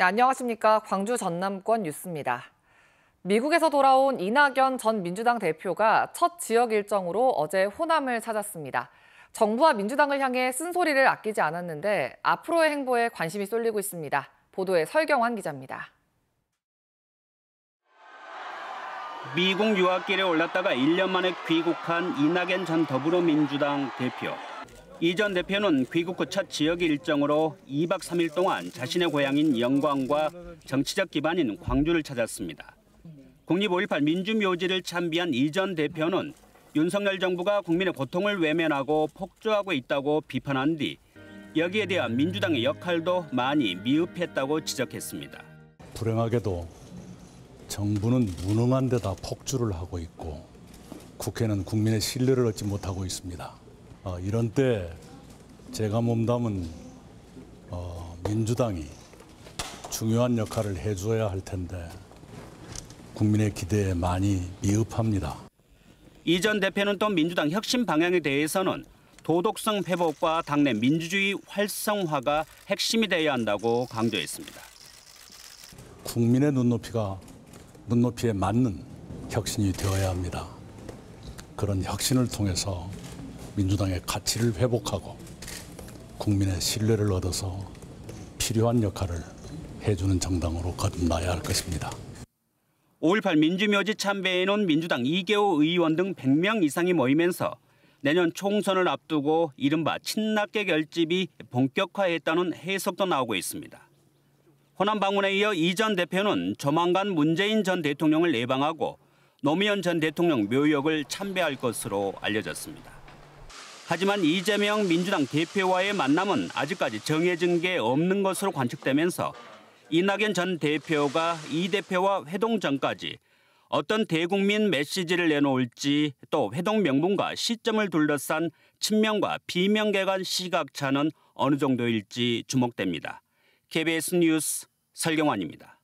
네, 안녕하십니까. 광주 전남권 뉴스입니다. 미국에서 돌아온 이낙연 전 민주당 대표가 첫 지역 일정으로 어제 호남을 찾았습니다. 정부와 민주당을 향해 쓴소리를 아끼지 않았는데 앞으로의 행보에 관심이 쏠리고 있습니다. 보도에 설경환 기자입니다. 미국 유학길에 올랐다가 1년 만에 귀국한 이낙연 전 더불어민주당 대표. 이전 대표는 귀국 후 첫 지역 일정으로 2박 3일 동안 자신의 고향인 영광과 정치적 기반인 광주를 찾았습니다. 국립 5.18 민주묘지를 참비한 이전 대표는 윤석열 정부가 국민의 고통을 외면하고 폭주하고 있다고 비판한 뒤 여기에 대한 민주당의 역할도 많이 미흡했다고 지적했습니다. 불행하게도 정부는 무능한 데다 폭주를 하고 있고 국회는 국민의 신뢰를 얻지 못하고 있습니다. 어, 이런 때 제가 몸담은 어, 민주당이 중요한 역할을 해줘야 할 텐데 국민의 기대에 많이 미흡합니다. 이전 대표는 또 민주당 혁신 방향에 대해서는 도덕성 회복과 당내 민주주의 활성화가 핵심이 되어야 한다고 강조했습니다. 국민의 눈높이가 눈높이에 맞는 혁신이 되어야 합니다. 그런 혁신을 통해서 민주당의 가치를 회복하고 국민의 신뢰를 얻어서 필요한 역할을 해주는 정당으로 거듭나야 할 것입니다. 5.18 민주묘지 참배에는 민주당 이계호 의원 등 100명 이상이 모이면서 내년 총선을 앞두고 이른바 친낙계 결집이 본격화했다는 해석도 나오고 있습니다. 호남 방문에 이어 이 전 대표는 조만간 문재인 전 대통령을 예방하고 노무현 전 대통령 묘역을 참배할 것으로 알려졌습니다. 하지만 이재명 민주당 대표와의 만남은 아직까지 정해진 게 없는 것으로 관측되면서 이낙연 전 대표가 이 대표와 회동 전까지 어떤 대국민 메시지를 내놓을지 또 회동 명분과 시점을 둘러싼 친명과 비명계 간 시각차는 어느 정도일지 주목됩니다. KBS 뉴스 설경환입니다.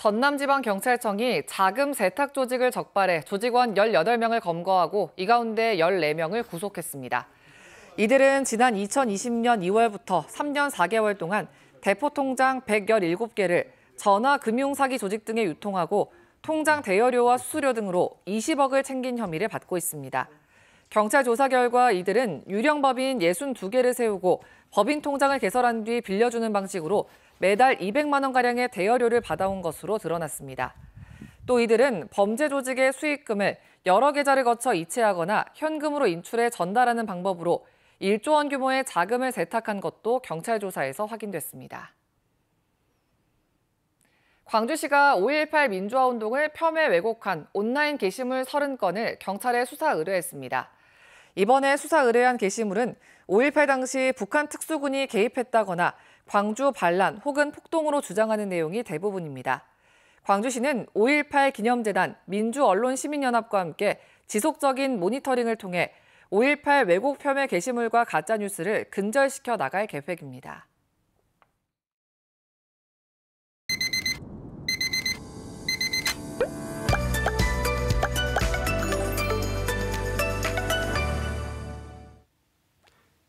전남지방경찰청이 자금 세탁 조직을 적발해 조직원 18명을 검거하고 이 가운데 14명을 구속했습니다. 이들은 지난 2020년 2월부터 3년 4개월 동안 대포통장 117개를 전화 금융사기 조직 등에 유통하고 통장 대여료와 수수료 등으로 20억을 챙긴 혐의를 받고 있습니다. 경찰 조사 결과 이들은 유령 법인 62개를 세우고 법인 통장을 개설한 뒤 빌려주는 방식으로 매달 200만 원가량의 대여료를 받아온 것으로 드러났습니다. 또 이들은 범죄 조직의 수익금을 여러 계좌를 거쳐 이체하거나 현금으로 인출해 전달하는 방법으로 1조 원 규모의 자금을 세탁한 것도 경찰 조사에서 확인됐습니다. 광주시가 5.18 민주화운동을 폄훼 왜곡한 온라인 게시물 30건을 경찰에 수사 의뢰했습니다. 이번에 수사 의뢰한 게시물은 5.18 당시 북한 특수군이 개입했다거나 광주 반란 혹은 폭동으로 주장하는 내용이 대부분입니다. 광주시는 5.18 기념재단 민주언론시민연합과 함께 지속적인 모니터링을 통해 5.18 왜곡 폄훼 게시물과 가짜뉴스를 근절시켜 나갈 계획입니다.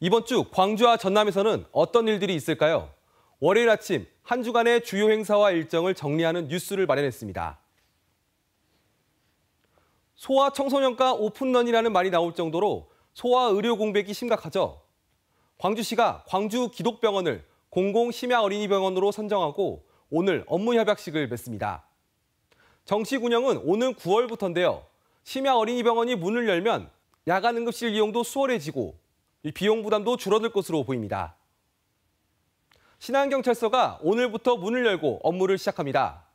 이번 주 광주와 전남에서는 어떤 일들이 있을까요? 월요일 아침 한 주간의 주요 행사와 일정을 정리하는 뉴스를 마련했습니다. 소아 청소년과 오픈런이라는 말이 나올 정도로 소아 의료 공백이 심각하죠. 광주시가 광주 기독병원을 공공심야 어린이병원으로 선정하고 오늘 업무 협약식을 맺습니다. 정식 운영은 오는 9월부터인데요. 심야 어린이병원이 문을 열면 야간 응급실 이용도 수월해지고 비용 부담도 줄어들 것으로 보입니다. 신안경찰서가 오늘부터 문을 열고 업무를 시작합니다.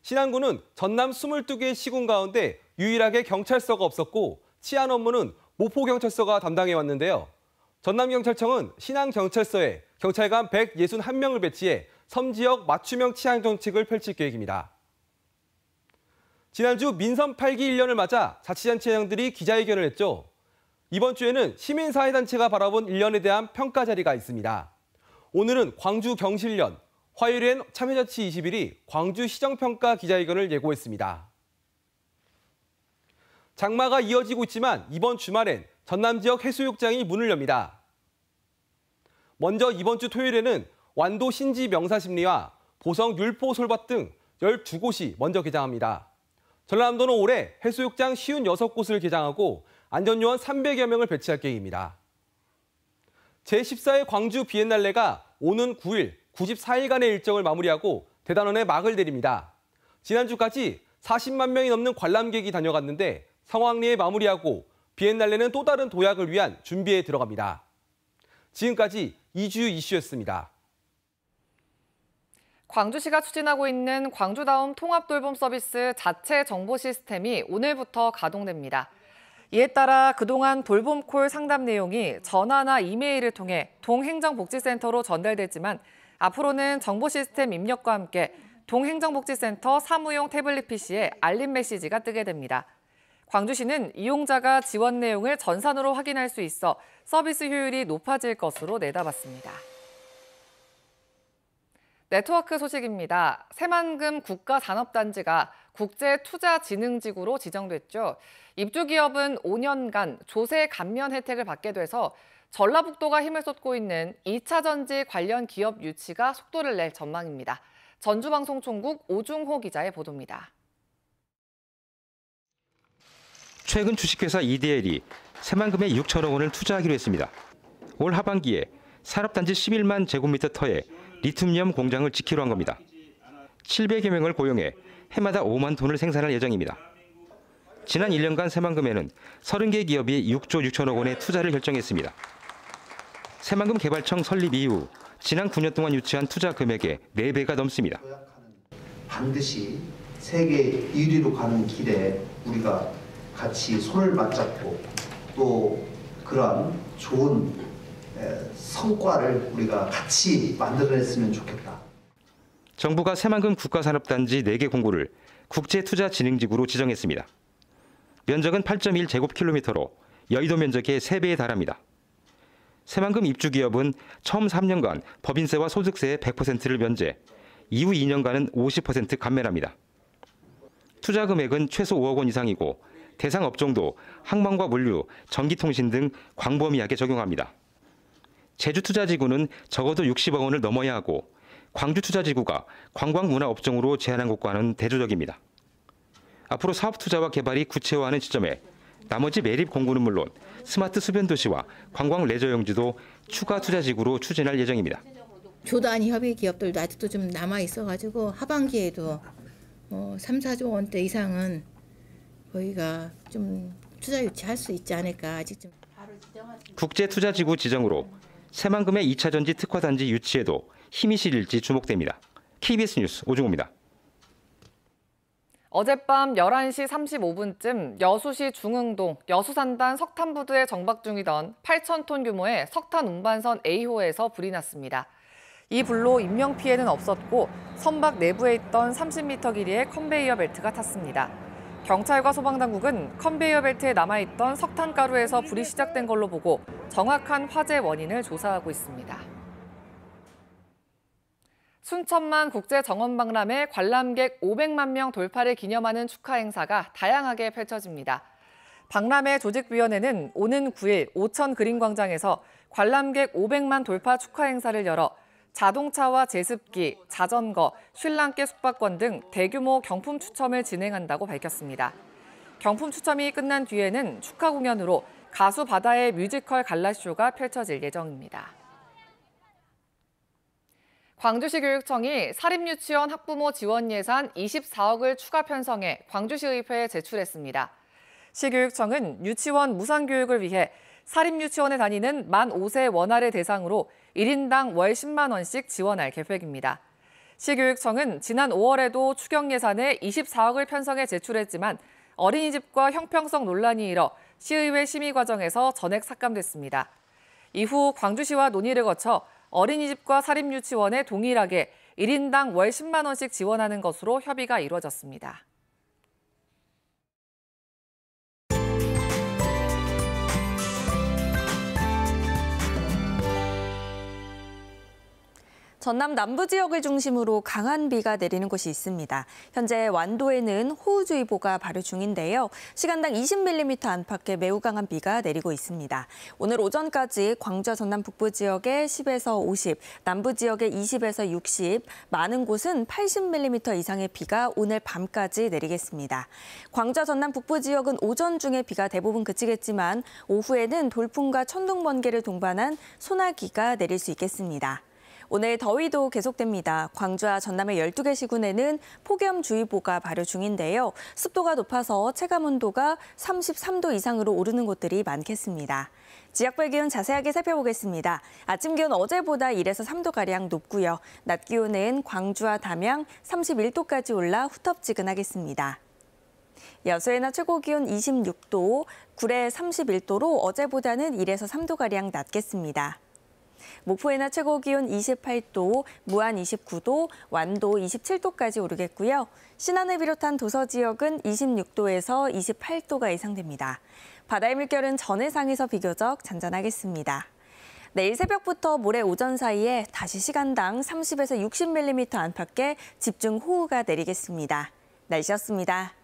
신안군은 전남 22개 시군 가운데 유일하게 경찰서가 없었고 치안 업무는 모포경찰서가 담당해왔는데요. 전남경찰청은 신안경찰서에 경찰관 161명을 배치해 섬지역 맞춤형 치안 정책을 펼칠 계획입니다. 지난주 민선 8기 1년을 맞아 자치단체장들이 기자회견을 했죠. 이번 주에는 시민사회단체가 바라본 1년에 대한 평가 자리가 있습니다. 오늘은 광주 경실련, 화요일엔 참여자치 21이 광주 시정평가 기자회견을 예고했습니다. 장마가 이어지고 있지만 이번 주말엔 전남 지역 해수욕장이 문을 엽니다. 먼저 이번 주 토요일에는 완도 신지 명사심리와 보성 율포 솔밭 등 12곳이 먼저 개장합니다. 전남도는 올해 해수욕장 56곳을 개장하고 안전요원 300여 명을 배치할 계획입니다. 제14회 광주 비엔날레가 오는 9일, 94일간의 일정을 마무리하고 대단원에 막을 내립니다. 지난주까지 40만 명이 넘는 관람객이 다녀갔는데 상황리에 마무리하고 비엔날레는 또 다른 도약을 위한 준비에 들어갑니다. 지금까지 이주 이슈였습니다. 광주시가 추진하고 있는 광주다움 통합 돌봄 서비스 자체 정보 시스템이 오늘부터 가동됩니다. 이에 따라 그동안 돌봄콜 상담 내용이 전화나 이메일을 통해 동행정복지센터로 전달됐지만 앞으로는 정보 시스템 입력과 함께 동행정복지센터 사무용 태블릿 PC에 알림 메시지가 뜨게 됩니다. 광주시는 이용자가 지원 내용을 전산으로 확인할 수 있어 서비스 효율이 높아질 것으로 내다봤습니다. 네트워크 소식입니다. 새만금 국가산업단지가 국제투자진흥지구로 지정됐죠. 입주기업은 5년간 조세 감면 혜택을 받게 돼서 전라북도가 힘을 쏟고 있는 2차 전지 관련 기업 유치가 속도를 낼 전망입니다. 전주방송총국 오중호 기자의 보도입니다. 최근 주식회사 EDL이 새만금에 6천억 원을 투자하기로 했습니다. 올 하반기에 산업단지 11만 제곱미터 터에 리튬염 공장을 짓기로 한 겁니다. 700여 명을 고용해 해마다 5만 톤을 생산할 예정입니다. 지난 1년간 새만금에는 30개 기업이 6조 6천억 원의 투자를 결정했습니다. 새만금 개발청 설립 이후 지난 9년 동안 유치한 투자 금액의 4배가 넘습니다. 반드시 세계 1위로 가는 길에 우리가 같이 손을 맞잡고 또그러 좋은 성과를 우리가 같이 만들어냈으면 좋겠다. 정부가 새만금 국가산업단지 4개 공구를 국제투자진흥지구로 지정했습니다. 면적은 8.1 제곱킬로미터로 여의도 면적의 3배에 달합니다. 새만금 입주기업은 처음 3년간 법인세와 소득세의 100%를 면제, 이후 2년간은 50% 감면합니다. 투자 금액은 최소 5억 원 이상이고 대상 업종도 항만과 물류, 전기통신 등 광범위하게 적용합니다. 제주투자지구는 적어도 60억 원을 넘어야 하고 광주투자지구가 관광문화업종으로 제한한 것과는 대조적입니다. 앞으로 사업투자와 개발이 구체화하는 시점에 나머지 매립 공구는 물론 스마트 수변 도시와 관광 레저 용지도 추가 투자지구로 추진할 예정입니다. 조단위 협의 기업들도 아직도 좀 남아 있어가지고 하반기에도 뭐 3, 4조 원대 이상은 저희가 좀 투자 유치할 수 있지 않을까 아직 좀. 국제 투자지구 지정으로 새만금의 2차 전지 특화단지 유치에도 힘이 실릴지 주목됩니다. KBS 뉴스 오종호입니다. 어젯밤 11시 35분쯤 여수시 중흥동 여수산단 석탄부두에 정박 중이던 8,000톤 규모의 석탄 운반선 A호에서 불이 났습니다. 이 불로 인명피해는 없었고 선박 내부에 있던 30m 길이의 컨베이어 벨트가 탔습니다. 경찰과 소방당국은 컨베이어 벨트에 남아있던 석탄가루에서 불이 시작된 걸로 보고 정확한 화재 원인을 조사하고 있습니다. 순천만 국제정원박람회 관람객 500만 명 돌파를 기념하는 축하 행사가 다양하게 펼쳐집니다. 박람회 조직위원회는 오는 9일 오천 그린광장에서 관람객 500만 돌파 축하 행사를 열어 자동차와 제습기, 자전거, 쉴랑께 숙박권 등 대규모 경품 추첨을 진행한다고 밝혔습니다. 경품 추첨이 끝난 뒤에는 축하 공연으로 가수 바다의 뮤지컬 갈라쇼가 펼쳐질 예정입니다. 광주시 교육청이 사립유치원 학부모 지원 예산 24억을 추가 편성해 광주시의회에 제출했습니다. 시교육청은 유치원 무상교육을 위해 사립유치원에 다니는 만 5세 원아를 대상으로 1인당 월 10만 원씩 지원할 계획입니다. 시교육청은 지난 5월에도 추경 예산에 24억을 편성해 제출했지만 어린이집과 형평성 논란이 일어 시의회 심의 과정에서 전액 삭감됐습니다. 이후 광주시와 논의를 거쳐 어린이집과 사립유치원에 동일하게 1인당 월 10만 원씩 지원하는 것으로 협의가 이루어졌습니다. 전남 남부 지역을 중심으로 강한 비가 내리는 곳이 있습니다. 현재 완도에는 호우주의보가 발효 중인데요. 시간당 20mm 안팎의 매우 강한 비가 내리고 있습니다. 오늘 오전까지 광주 전남 북부 지역에 10에서 50, 남부 지역에 20에서 60, 많은 곳은 80mm 이상의 비가 오늘 밤까지 내리겠습니다. 광주 전남 북부 지역은 오전 중에 비가 대부분 그치겠지만 오후에는 돌풍과 천둥 번개를 동반한 소나기가 내릴 수 있겠습니다. 오늘 더위도 계속됩니다. 광주와 전남의 12개 시군에는 폭염주의보가 발효 중인데요. 습도가 높아서 체감온도가 33도 이상으로 오르는 곳들이 많겠습니다. 지역별 기온 자세하게 살펴보겠습니다. 아침 기온 어제보다 1에서 3도가량 높고요. 낮 기온은 광주와 담양 31도까지 올라 후텁지근하겠습니다. 여수에는 최고 기온 26도, 구례 31도로 어제보다는 1에서 3도가량 낮겠습니다. 목포의나 최고 기온 28도, 무안 29도, 완도 27도까지 오르겠고요. 신안을 비롯한 도서 지역은 26도에서 28도가 예상됩니다. 바다의 물결은 전해상에서 비교적 잔잔하겠습니다. 내일 새벽부터 모레 오전 사이에 다시 시간당 30에서 60mm 안팎의 집중 호우가 내리겠습니다. 날씨였습니다.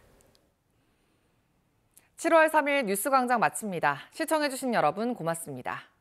7월 3일 뉴스광장 마칩니다. 시청해주신 여러분 고맙습니다.